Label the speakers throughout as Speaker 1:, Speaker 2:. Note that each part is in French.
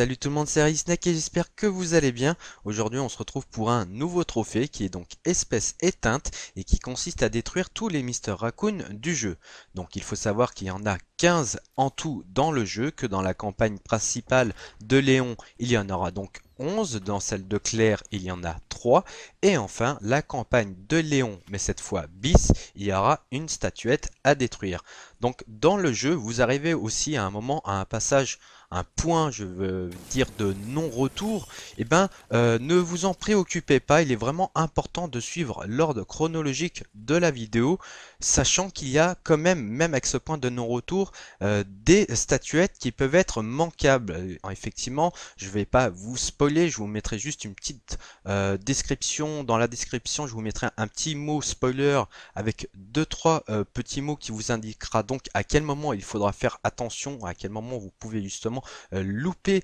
Speaker 1: Salut tout le monde, c'est Snack et j'espère que vous allez bien. Aujourd'hui on se retrouve pour un nouveau trophée qui est donc espèce éteinte et qui consiste à détruire tous les Mister Raccoon du jeu. Donc il faut savoir qu'il y en a 15 en tout dans le jeu, que dans la campagne principale de Léon il y en aura donc 11, dans celle de Claire il y en a 3, et enfin la campagne de Léon, mais cette fois bis, il y aura une statuette à détruire. Donc dans le jeu vous arrivez aussi à un moment à un passage un point, je veux dire de non-retour, eh ben, euh, ne vous en préoccupez pas, il est vraiment important de suivre l'ordre chronologique de la vidéo sachant qu'il y a quand même, même avec ce point de non-retour, euh, des statuettes qui peuvent être manquables. Euh, effectivement, je ne vais pas vous spoiler, je vous mettrai juste une petite euh, description. Dans la description, je vous mettrai un petit mot spoiler avec deux trois petits mots qui vous indiquera donc à quel moment il faudra faire attention, à quel moment vous pouvez justement louper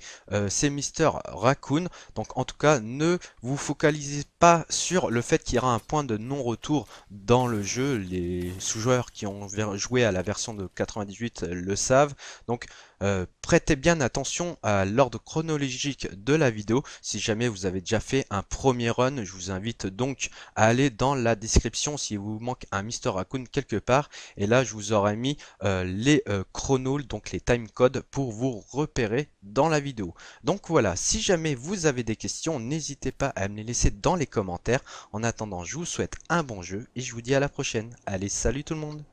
Speaker 1: ces Mister Raccoon. Donc en tout cas, ne vous focalisez pas sur le fait qu'il y aura un point de non-retour dans le jeu. Les les joueurs qui ont joué à la version de 98 euh, le savent. Donc euh, prêtez bien attention à l'ordre chronologique de la vidéo. Si jamais vous avez déjà fait un premier run, je vous invite donc à aller dans la description si vous manque un Mr. Raccoon quelque part. Et là, je vous aurai mis euh, les euh, chronoles donc les time codes pour vous repérer dans la vidéo. Donc voilà, si jamais vous avez des questions, n'hésitez pas à me les laisser dans les commentaires. En attendant, je vous souhaite un bon jeu et je vous dis à la prochaine. Allez, salut tout le monde